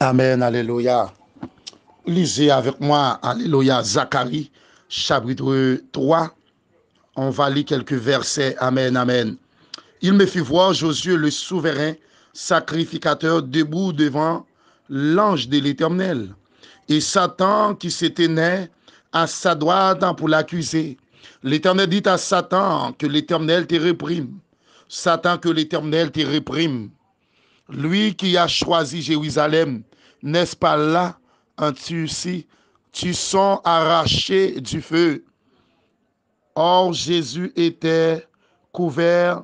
Amen, Alléluia. Lisez avec moi, Alléluia, Zacharie, chapitre 3. On va lire quelques versets. Amen, Amen. Il me fit voir Josué le souverain, sacrificateur, debout devant l'ange de l'Éternel. Et Satan qui s'était né, à sa droite pour l'accuser. L'Éternel dit à Satan que l'Éternel te réprime. Satan que l'Éternel te réprime lui qui a choisi Jérusalem, n'est-ce pas là en Turcie Tu sont arraché du feu. Or Jésus était couvert,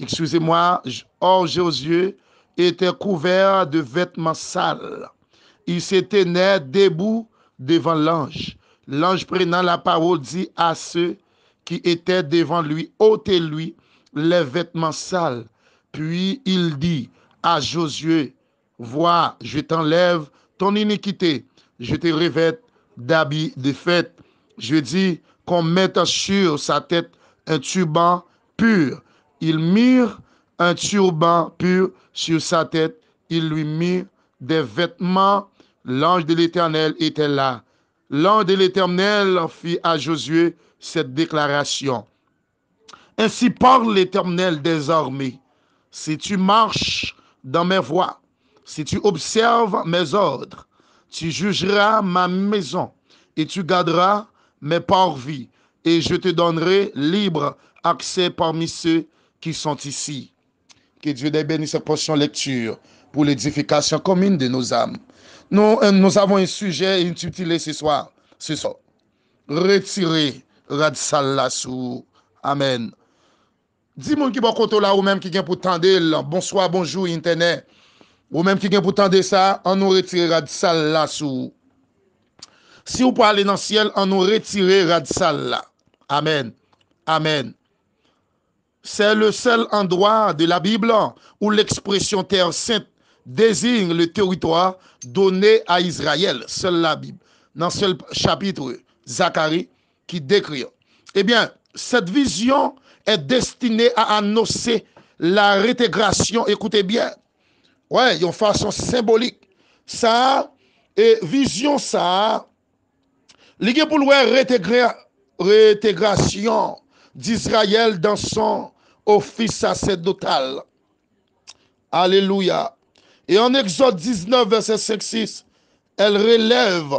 excusez-moi, or Jésus était couvert de vêtements sales. Il s'était né debout devant l'ange. L'ange prenant la parole dit à ceux qui étaient devant lui, ôtez-lui les vêtements sales. Puis il dit, à Josué, Vois, je t'enlève ton iniquité, je te revête d'habits de fête. Je dis qu'on mette sur sa tête un turban pur. Il mire un turban pur sur sa tête, il lui mire des vêtements. L'ange de l'Éternel était là. L'ange de l'Éternel fit à Josué cette déclaration. Ainsi parle l'Éternel désormais. Si tu marches dans mes voies, si tu observes mes ordres, tu jugeras ma maison et tu garderas mes parvis, et je te donnerai libre accès parmi ceux qui sont ici. Que Dieu bénisse cette prochaine lecture pour l'édification commune de nos âmes. Nous, euh, avons un sujet intitulé ce soir, c'est ça. Retirer sous Amen. Di moun ki pa kontola ou mèm ki gen pou tende la. Bonsoi, bonjou, intene. Ou mèm ki gen pou tende sa, an nou retire radisal la sou. Si ou pa ale nan ciel, an nou retire radisal la. Amen. Amen. Se le sel an doa de la Bible, ou l'expression terre sainte désigne le territoire donè a Israel. Sel la Bible. Nan sel chapitre Zakari ki dekriyo. Ebyen, eh set vizyon... est destiné à annoncer la réintégration. Écoutez bien. Ouais, une façon symbolique. Ça, et vision ça, l'idée pour réintégration d'Israël dans son office sacerdotal. Alléluia. Et en Exode 19, verset 5-6, elle relève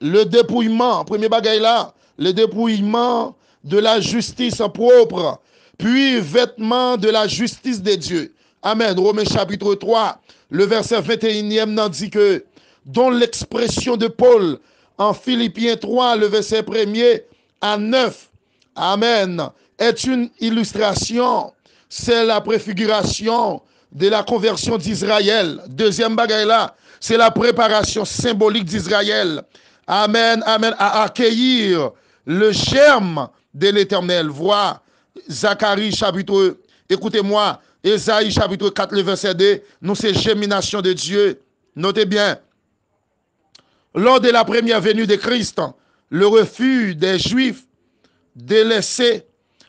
le dépouillement, premier bagaille là, le dépouillement de la justice propre, puis vêtement de la justice des dieux. Amen. Romains chapitre 3, le verset 21e dit que, dont l'expression de Paul en Philippiens 3, le verset 1er à 9, Amen, est une illustration. C'est la préfiguration de la conversion d'Israël. Deuxième bagaille là, c'est la préparation symbolique d'Israël. Amen, amen, à accueillir le germe de l'Éternel. Voir Zacharie chapitre, écoutez-moi, Esaïe chapitre 4, le verset 2, nous c'est gémination de Dieu. Notez bien, lors de la première venue de Christ, le refus des Juifs de laisser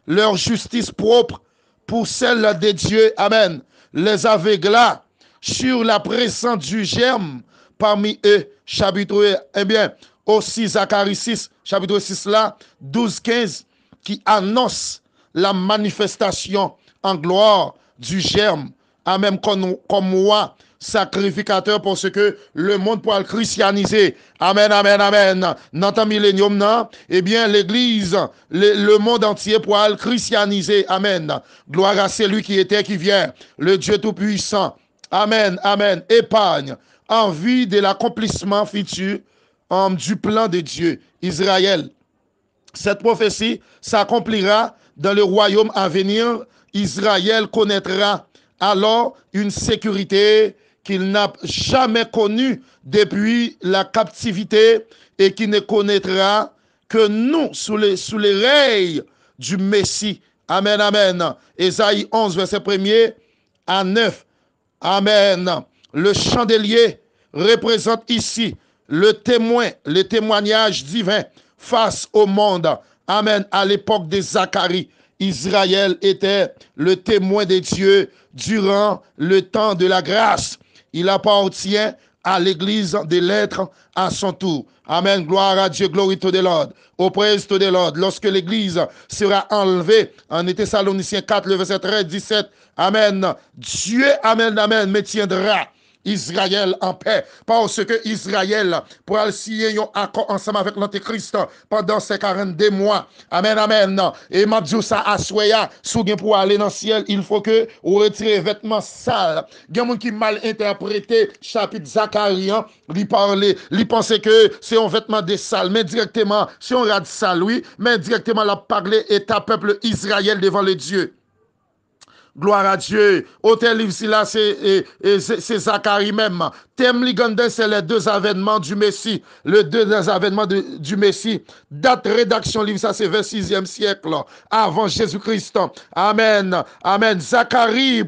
leur justice propre pour celle de Dieu, Amen, les aveugla sur la présence du germe parmi eux, chapitre, eh bien, aussi Zacharie 6, chapitre 6 là, 12, 15, qui annonce la manifestation en gloire du germe. même comme, comme moi, sacrificateur, pour ce que le monde pour le christianiser. Amen, amen, amen. Dans un millénium, non? Eh bien, l'église, le, monde entier pour le christianiser. Amen. Gloire à celui qui était, qui vient, le Dieu Tout-Puissant. Amen, amen. Épargne, envie de l'accomplissement futur du plan de Dieu. Israël, cette prophétie s'accomplira dans le royaume à venir. Israël connaîtra alors une sécurité qu'il n'a jamais connue depuis la captivité et qui ne connaîtra que nous sous les, sous du Messie. Amen, amen. Esaïe 11, verset 1er à 9. Amen. Le chandelier représente ici le témoin, le témoignage divin face au monde. Amen. À l'époque de Zacharie, Israël était le témoin des dieux durant le temps de la grâce. Il appartient à l'Église des lettres à son tour. Amen. Gloire à Dieu, to de Lord. Au président de l'ordre. Lorsque l'Église sera enlevée, en été Thessaloniciens 4, le verset 13, 17, Amen. Dieu, Amen, Amen, me tiendra Israël en paix. Parce que Israël pour signer un accord ensemble avec l'Antéchrist pendant ces 42 mois. Amen, amen. Et Madjou ça assoya, pour aller dans le ciel, il faut que vous retirez vêtements sales. monde qui mal interprété chapitre Zacharien, hein. lui parler, lui penser que c'est un vêtement des sales, mais directement, si on rate ça, oui, mais directement la parler et ta peuple Israël devant les dieux. Gloire à Dieu. Hôtel livre si là, c'est Zacharie même. Thème c'est les deux avènements du Messie. Le deux avènements du Messie. Date rédaction livre, ça c'est 26e siècle, avant Jésus-Christ. Amen. Amen. Zacharie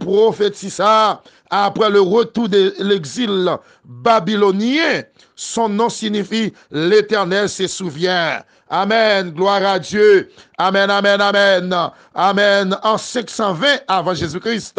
ça. Après le retour de l'exil babylonien, son nom signifie l'Éternel se souvient. Amen. Gloire à Dieu. Amen, amen, amen. Amen. En 520 avant Jésus-Christ,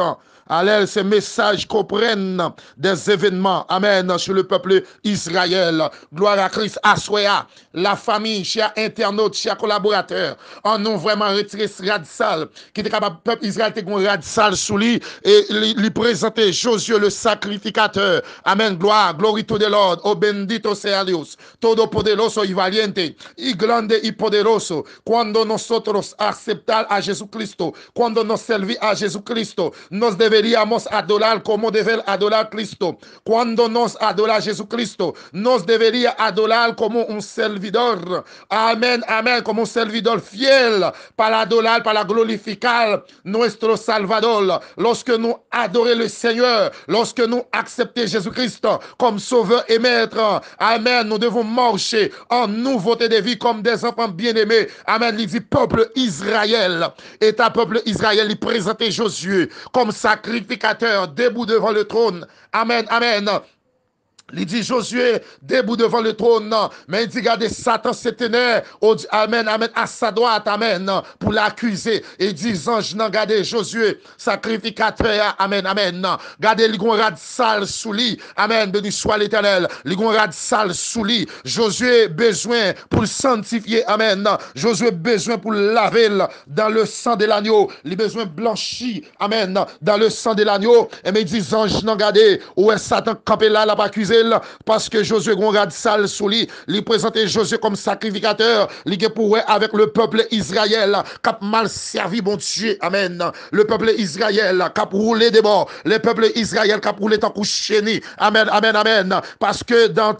à ces messages comprennent des événements. Amen. Sur le peuple Israël. Gloire à Christ. Assoya, la famille, chers internautes, chers collaborateurs. En ont vraiment retiré ce radsal. Qui était capable, peuple Israël, était un Radsal sous lui. Et lui présenter Josué le sacrificateur. Amen. Gloire. to de Lord. O oh, bendito sea Dios. Todo poderoso y valiente. Y grande y poderoso. Cuando nosotros aceptar a Jesucristo. Cuando nos servir a Jesucristo. Nos debemos deberíamos adorar como adorer adorar quand nous nos adora christ nos debería adorer comme un servidor. Amen, Amen, comme un servidor fiel para par la glorificar nuestro Salvador. Lorsque nous adorons le Seigneur, lorsque nous acceptons Jésus-Christ comme sauveur et maître, Amen, nous devons marcher en nouveauté de vie comme des enfants bien-aimés. Amen, il dit peuple Israël. Et ta peuple Israël, il présentait Josué comme sacrifice debout devant le trône. Amen, amen. Il dit, Josué, debout devant le trône, mais il dit, regardez, Satan oh, amen, amen, à sa droite, amen, pour l'accuser. Il dit, ange, non, regardez, Josué, sacrificateur, amen, amen, Gardez Regardez, il rad sale sous lui, amen, béni soit l'éternel. Il rad sale sous lui. Josué, besoin pour le sanctifier, amen, Josué, besoin pour laver dans le sang de l'agneau. Il besoin blanchi, amen, dans le sang de l'agneau. Et mais il dit, ange, non, regardez, où est Satan campé là, l'a accusé parce que Josué rad sale sous lui, Il présentait Josué comme sacrificateur, lié pour avec le peuple Israël cap mal servi bon Dieu. Amen. Le peuple Israël cap roulé des bords, le peuple Israël cap roulé tant couché. Amen, amen, amen. Parce que dans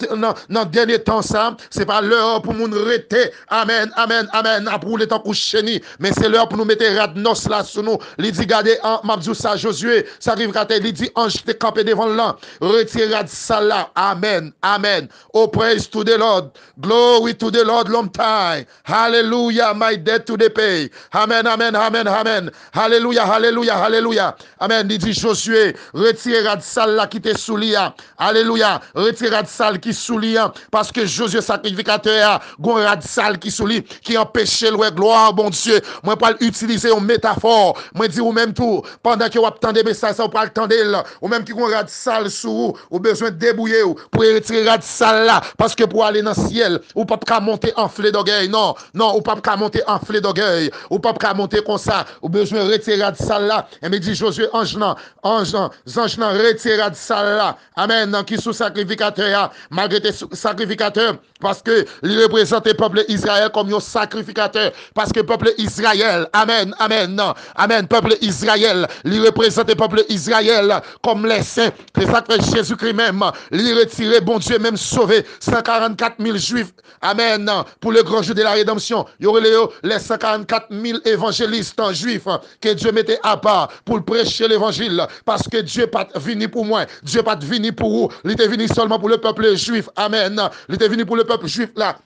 dans, dernier temps ça, c'est pas l'heure pour nous arrêter. Amen, amen, amen. À rouler tant couché mais c'est l'heure pour nous mettre radnos là sous nous. Il dit regardez en ça Josué, ça il dit ange t'es campé devant là, retire ça là Amen, amen, o oh, praise to the Lord Glory to the Lord long time Hallelujah, my debt to the pay Amen, amen, amen, amen Hallelujah, hallelujah, hallelujah Amen, ni di Josue Retire ad sal la ki te souli ya Hallelujah, retire ad sal ki souli ya Paske Josue sakrifikate ya Gon rad sal ki souli Ki empeshe lwe gloa, bon dieu Mwen pal utilize yon metafor Mwen di ou menm tou, pandan ki wap tende Mwen sa wap tende la, ou menm ki gon rad sal Sou ou, ou beswen debouye ou pou retira di sal la, paske pou alè nan ciel, ou pap ka montè an flè do gèy, nan, nan, ou pap ka montè an flè do gèy, ou pap ka montè kon sa, ou bezwen retira di sal la, e me di Josué Anjnan, Anjnan, Zanjnan, retira di sal la, amen, nan, ki sou sakrifikatè ya, magre te sakrifikatè, paske li reprezentè pople Israel kom yo sakrifikatè, paske pople Israel, amen, amen, nan, amen, pople Israel, li reprezentè pople Israel, kom le se, te sakre Jezoukri men, man, li Retirer, bon Dieu, même sauvé 144 000 juifs. Amen. Pour le grand jour de la rédemption, il y aurait les 144 000 évangélistes juifs hein, que Dieu mettait à part pour prêcher l'évangile. Parce que Dieu pas venu pour moi. Dieu pas venu pour vous. Il était venu seulement pour le peuple juif. Amen. Il était venu pour le peuple juif là.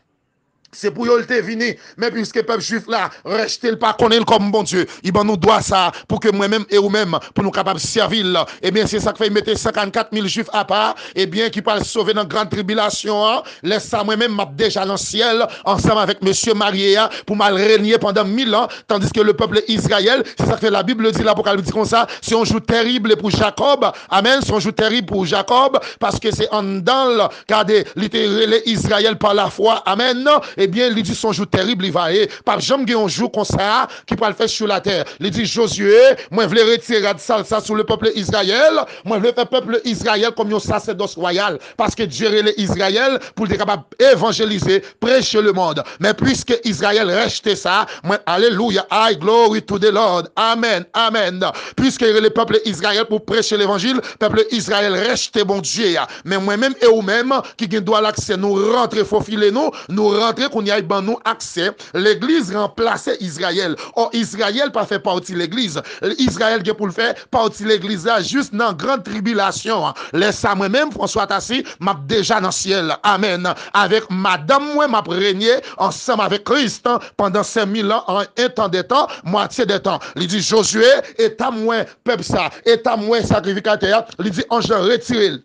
C'est pour y'a te mais puisque peuple juif là, rejeté le pas connaître comme bon Dieu. Il nous doit ça pour que moi-même et vous-même, pour nous capables de servir. Eh bien, c'est ça qui fait mettre 54 000 juifs à part, eh bien, qui parle sauver dans grande tribulation. Hein. Laisse ça moi-même, m'a déjà dans le ciel, ensemble avec monsieur Maria, hein, pour mal régner pendant mille ans, tandis que le peuple Israël, c'est ça que fait la Bible dit, l'Apocalypse dit comme ça, si on joue terrible pour Jacob. Amen, si on jour terrible pour Jacob, parce que c'est en dans, regardez, l'Israël Israël par la foi. Amen eh bien, il dit son jour terrible, il va il y jamais un jour comme ça, qui peut le faire sur la terre. dit Josué, moi je voulais retirer ça ça sur le peuple Moi, moi, veux faire peuple peuple d'Israël comme un sacerdoce royal, parce que est le Israël pour être capable d'évangéliser, prêcher le monde. Mais puisque Israël reste ça, moi, Alléluia, I glory to the Lord, amen, amen. Puisque le peuple pour pour prêcher l'évangile, peuple Israël reste bon Dieu. Mais moi-même et vous-même, qui doit l'accès, nous rentrer, faufiler nous, nous rentrer koun yay ban nou akse, l'Eglise remplace Israel. O Israel pa fe paouti l'Eglise. Israel ge pou l'fe, paouti l'Eglise la, just nan gran tribilasyon. Le sa mwen mwen François Tassi, map deja nan syel. Amen. Awek madame mwen map renyen, ansam avek Christan, pandan se milan, an etan detan, matye detan. Li di Josué, eta mwen pepsa, eta mwen sakrifika teat, li di anje retiril.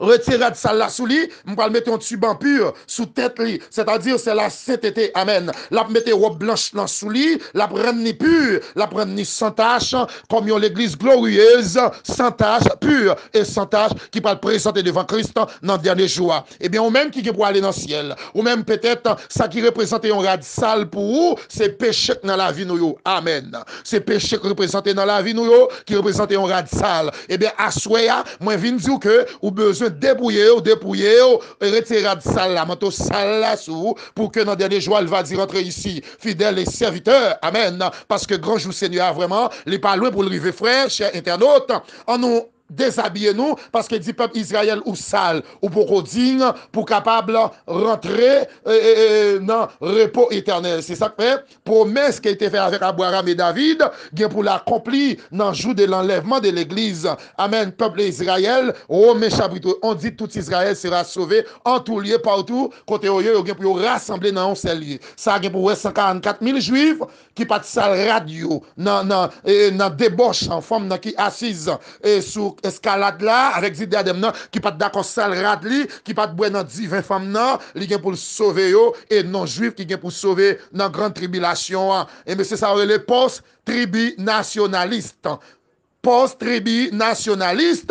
reti rad sal la sou li, mwen pal mette yon tsuban pur, sou tet li, se ta dire se la setete, amen, lap mette wop blanche lan sou li, lap rende ni pur, lap rende ni santache, kom yon leglis gloriez, santache pur, e santache ki pal prezante devan krista nan dianejoua, e eh ben ou menm ki ki po alen nan siel, ou menm petet sa ki reprezante yon rad sal pou ou, se pechek nan la vi nou yo, amen, se pechek reprezante nan la vi nou yo, ki reprezante yon rad sal, e ben aswe ya, mwen vin dyou ke, ou bezon dépouillé ou dépouiller, vous de salle là, salle pour que dans le dernier jour, elle va dire rentrer ici, fidèle et serviteur. Amen. Parce que grand jour Seigneur, vraiment, les n'est pas loin pour le river frère, cher internautes, En nous, desabye nou, paske di pep Izrael ou sal, ou pou kodin pou kapab la rentre nan euh, euh, euh, repo eternel si sakpe, pou men se ke ite fe avèk a Boiram e David gen pou l'akompli nan jou de l'enlèvman de l'eglise, amen, pep le Izrael ou me chabritou, on di tout Izrael sera sove, an tou liye poutou, kote oye, ou gen pou yo rassemble nan onsel liye, sa gen pou wè 144 mil juiv, ki pat sal radio nan deboche an fom nan ki asiz e sou eskalat la, avek zide adem nan, ki pat da konsal rat li, ki pat bouen nan divin fam nan, li gen pou sove yo, e non juif ki gen pou sove nan gran tribilasyon an. Eme se sa wè le post-tribi nasyonalist. Post-tribi nasyonalist,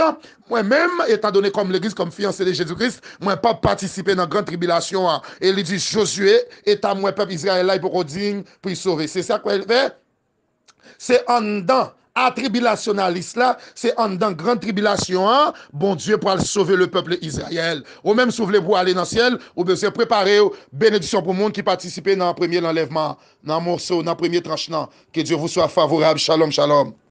mwen mèm, etan donè kom l'Eglise, kom fiancé de Jésus Christ, mwen pa patisipe nan gran tribilasyon an. E li di Josué, etan mwen pep Israelay pou kodin pou yi sove. Se sa kwa elve? Se andan tribulationnaliste là, c'est en dans grande tribulation, hein? bon Dieu pour sauver le peuple Israël. Ou même si vous pour aller dans le ciel, ou besoin préparer bénédiction pour le monde qui participe dans le premier enlèvement, dans le morceau, dans le premier tranchement. Que Dieu vous soit favorable. Shalom, shalom.